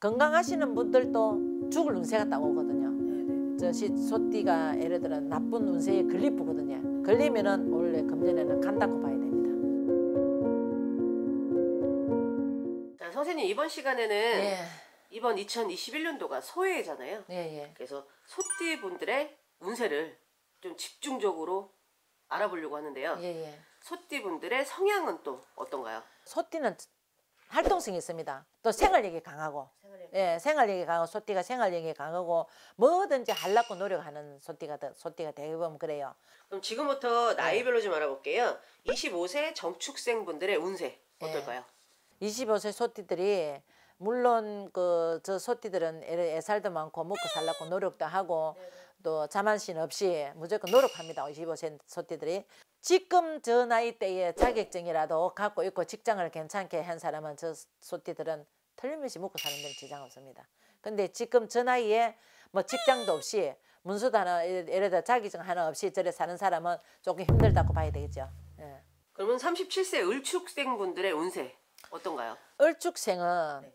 건강하시는 분들도 죽을 운세가 딱 오거든요. 네, 네. 저 소띠가 예를 들어 나쁜 운세에 걸리프거든요. 걸리면은 원래 금전에는 간다고 봐야 됩니다. 자, 선생님 이번 시간에는 예. 이번 2021년도가 소해잖아요. 예, 예. 그래서 소띠 분들의 운세를 좀 집중적으로 알아보려고 하는데요. 예, 예. 소띠 분들의 성향은 또 어떤가요? 소띠는 활동성이 있습니다. 또 네. 생활력이 강하고 생활력이 예, 생활력이 강하고 소띠가 생활력이 강하고 뭐든지 할라고 노력하는 소띠가 소띠가 대부분 그래요. 그럼 지금부터 네. 나이별로 좀 알아볼게요. 25세 정축생 분들의 운세 예. 어떨까요? 예, 25세 소띠들이 물론 그 저 소띠들은 애살도 많고 먹고 살라고 노력도 하고 네. 네. 또 자만심 없이 무조건 노력합니다. 25세 소띠들이 지금 저 나이 때에 자격증이라도 갖고 있고 직장을 괜찮게 한 사람은 저 소띠들은 틀림없이 먹고 사는 데는 지장 없습니다. 근데 지금 저 나이에 뭐 직장도 없이 문서도 하나 예를 들어 자기증 하나 없이 저래 사는 사람은 조금 힘들다고 봐야 되겠죠. 예. 그러면 37세 을축생 분들의 운세 어떤가요? 을축생은 네.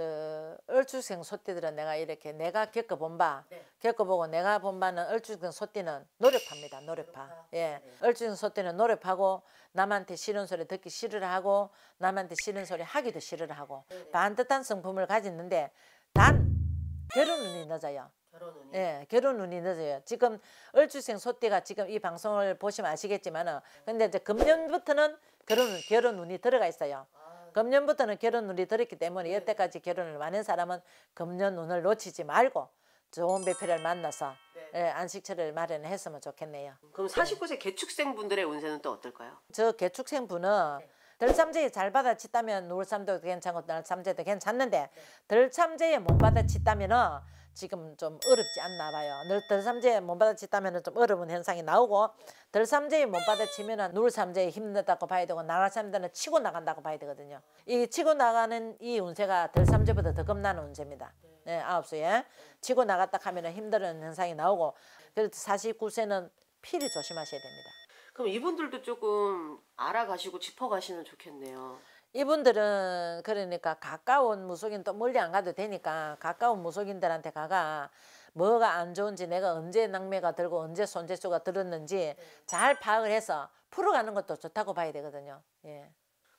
저 얼추생 소띠들은 내가 이렇게 내가 겪어본 바 네. 겪어보고 내가 본 바는 얼추생 소띠는 노력합니다 노력파 예 네. 얼추생 소띠는 노력하고 남한테 싫은 소리 듣기 싫으라 하고 남한테 싫은 소리 하기도 싫으라 하고 네, 네. 반듯한 성품을 가졌는데 단 결혼 운이 늦어요 결혼 운이 예 결혼 운이 늦어요 지금 얼추생 소띠가 지금 이 방송을 보시면 아시겠지만은 네. 근데 이제 금년부터는 결혼 결혼 운이 들어가 있어요. 아. 금년부터는 결혼운이 들었기 때문에 네. 여태까지 결혼을 많은 사람은 금년운을 놓치지 말고 좋은 배필을 만나서 네. 예, 안식처를 마련했으면 좋겠네요. 그럼 49세 개축생 분들의 운세는 또 어떨까요? 저 개축생 분은 네. 들참제에 잘 받아치다면 노을삼도 괜찮고 날삼제도 괜찮는데 들참제에 못 받아치다면은 지금 좀 어렵지 않나 봐요. 늘들삼재에못 받아치다면 좀 어려운 현상이 나오고 들삼재에못 받아치면 누울삼재에 힘들다고 봐야 되고 나라삼제는 치고 나간다고 봐야 되거든요. 이 치고 나가는 이 운세가 들삼재보다더 겁나는 운세입니다. 네, 아홉 수에 치고 나갔다 하면 힘든 현상이 나오고 그래서 49세는 피를 조심하셔야 됩니다. 그럼 이분들도 조금 알아가시고 짚어가시면 좋겠네요. 이분들은 그러니까 가까운 무속인 또 멀리 안 가도 되니까 가까운 무속인들한테 가가 뭐가 안 좋은지 내가 언제 낙매가 들고 언제 손재수가 들었는지 네. 잘 파악을 해서 풀어가는 것도 좋다고 봐야 되거든요. 예.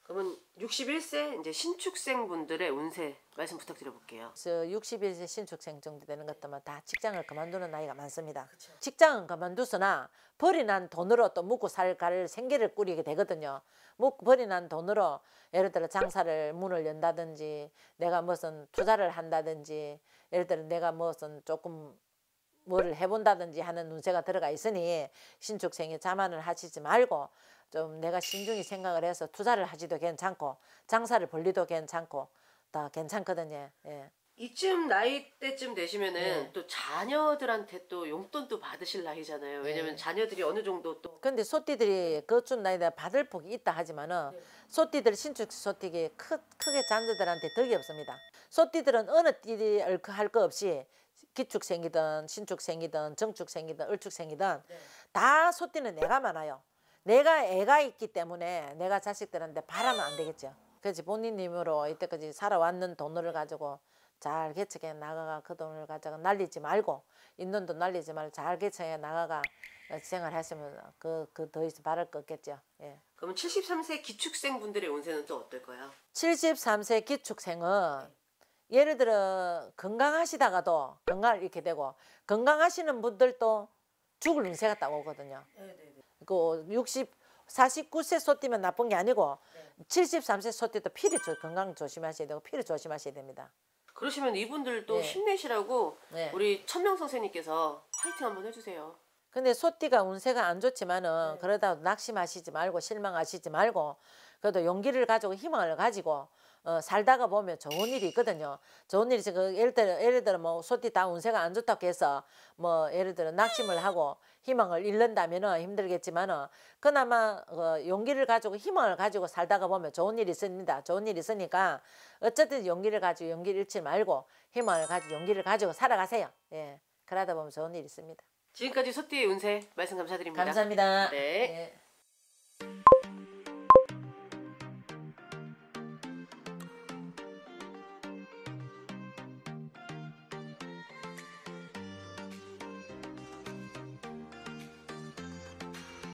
그러면 61세 이제 신축생 분들의 운세 말씀 부탁드려 볼게요. 61세 신축생 정도 되는 것들만 뭐 다 직장을 그만두는 나이가 많습니다. 그쵸. 직장은 그만두서나 버리난 돈으로 또 묵고 살갈 생계를 꾸리게 되거든요. 묵 버리난 돈으로 예를 들어 장사를 문을 연다든지 내가 무슨 투자를 한다든지 예를 들어 내가 무슨 조금 뭐를 해본다든지 하는 운세가 들어가 있으니 신축생이 자만을 하시지 말고 좀 내가 신중히 생각을 해서 투자를 하지도 괜찮고 장사를 벌리도 괜찮고 다 괜찮거든요. 예. 이쯤 나이 때쯤 되시면은 네. 또 자녀들한테 또 용돈도 받으실 나이잖아요. 왜냐면 네. 자녀들이 어느 정도 또 근데 소띠들이 그쯤 나이에 받을 폭이 있다 하지만은 네. 소띠들 신축 소띠기 크, 크게 잔자들한테 덕이 없습니다. 소띠들은 어느 띠를 그 할거 없이 기축 생기든 신축 생기든 정축 생기든 을축 생기든 네. 다 소띠는 내가 많아요. 내가 애가 있기 때문에 내가 자식들한테 바라면 안 되겠죠. 그렇지 본인 힘으로 이때까지 살아왔는 돈을 가지고 잘 개척해 나가가 그 돈을 가지고 날리지 말고 있는 돈 날리지 말고 잘 개척해 나가가 생활하시면 그그더 이상 바를거 없겠죠. 예. 그럼면 73세 기축생 분들의 운세는 또 어떨 까예요 73세 기축생은 예를 들어 건강하시다가도 건강 이렇게 되고 건강하시는 분들도 죽을 운세가 딱 오거든요. 네네 네, 네. 그 60, 49세 소띠면 나쁜 게 아니고 네. 73세 소띠도 피를 조, 건강 조심하셔야 되고 피를 조심하셔야 됩니다. 그러시면 이분들도 네. 힘내시라고 네. 우리 천명 선생님께서 파이팅 한번 해주세요. 근데 소띠가 운세가 안 좋지만은 네. 그러다 낙심하시지 말고 실망하시지 말고 그래도 용기를 가지고 희망을 가지고 어, 살다가 보면 좋은 일이 있거든요. 좋은 일이 지금 그 예를 들어 예를 들어 뭐 소띠 다 운세가 안 좋다고 해서 뭐 예를 들어 낙심을 하고 희망을 잃는다면은 힘들겠지만은 그나마 어, 용기를 가지고 희망을 가지고 살다가 보면 좋은 일이 있습니다. 좋은 일이 있으니까 어쨌든 용기를 가지고 용기를 잃지 말고 희망을 가지고 용기를 가지고 살아가세요. 예. 그러다 보면 좋은 일이 있습니다. 지금까지 소띠의 운세 말씀 감사드립니다. 감사합니다. 네. 예.